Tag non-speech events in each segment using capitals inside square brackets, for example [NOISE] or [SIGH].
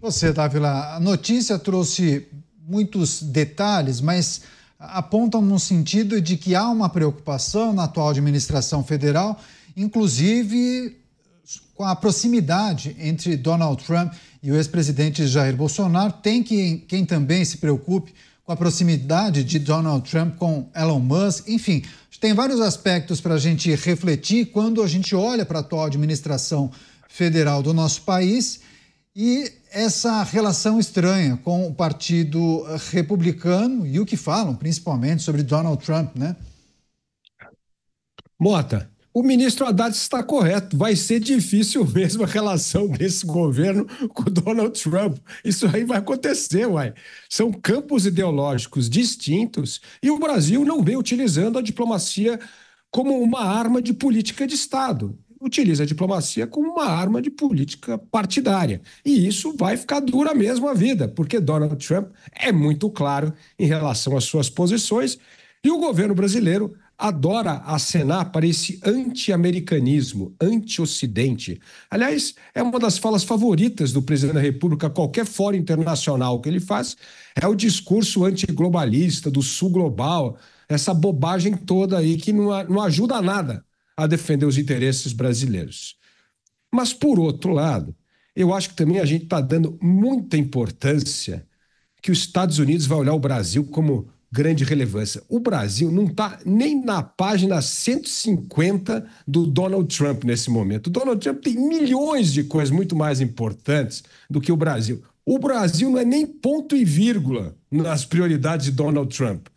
Você, Dávila, a notícia trouxe muitos detalhes, mas apontam no sentido de que há uma preocupação na atual administração federal, inclusive com a proximidade entre Donald Trump e o ex-presidente Jair Bolsonaro. Tem quem, quem também se preocupe com a proximidade de Donald Trump com Elon Musk. Enfim, tem vários aspectos para a gente refletir quando a gente olha para a atual administração federal do nosso país e essa relação estranha com o Partido Republicano e o que falam, principalmente, sobre Donald Trump, né? Mota, o ministro Haddad está correto. Vai ser difícil [LAUGHS] mesmo a relação desse governo com o Donald Trump. Isso aí vai acontecer, uai. São campos ideológicos distintos e o Brasil não vem utilizando a diplomacia como uma arma de política de Estado utiliza a diplomacia como uma arma de política partidária. E isso vai ficar dura mesmo a vida, porque Donald Trump é muito claro em relação às suas posições e o governo brasileiro adora acenar para esse anti-americanismo, anti-ocidente. Aliás, é uma das falas favoritas do presidente da República, qualquer fórum internacional que ele faz, é o discurso antiglobalista, do sul global, essa bobagem toda aí que não, não ajuda a nada a defender os interesses brasileiros. Mas, por outro lado, eu acho que também a gente está dando muita importância que os Estados Unidos vai olhar o Brasil como grande relevância. O Brasil não está nem na página 150 do Donald Trump nesse momento. O Donald Trump tem milhões de coisas muito mais importantes do que o Brasil. O Brasil não é nem ponto e vírgula nas prioridades de Donald Trump.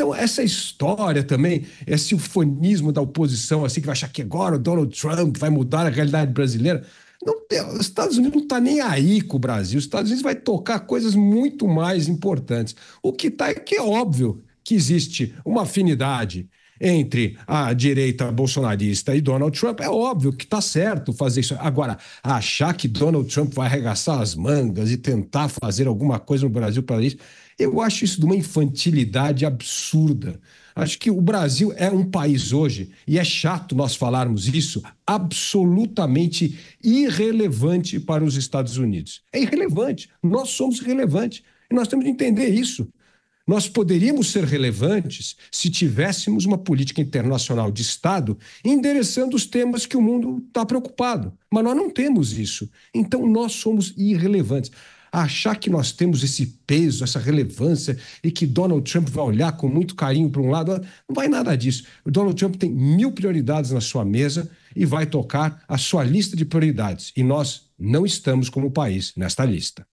Então, essa história também, esse ufanismo da oposição, assim, que vai achar que agora o Donald Trump vai mudar a realidade brasileira. Não, os Estados Unidos não está nem aí com o Brasil. Os Estados Unidos vai tocar coisas muito mais importantes. O que está é que é óbvio que existe uma afinidade entre a direita bolsonarista e Donald Trump, é óbvio que está certo fazer isso. Agora, achar que Donald Trump vai arregaçar as mangas e tentar fazer alguma coisa no Brasil para isso, eu acho isso de uma infantilidade absurda. Acho que o Brasil é um país hoje, e é chato nós falarmos isso, absolutamente irrelevante para os Estados Unidos. É irrelevante. Nós somos irrelevantes. E nós temos que entender isso. Nós poderíamos ser relevantes se tivéssemos uma política internacional de Estado endereçando os temas que o mundo está preocupado. Mas nós não temos isso. Então nós somos irrelevantes. Achar que nós temos esse peso, essa relevância e que Donald Trump vai olhar com muito carinho para um lado, não vai nada disso. O Donald Trump tem mil prioridades na sua mesa e vai tocar a sua lista de prioridades. E nós não estamos como país nesta lista.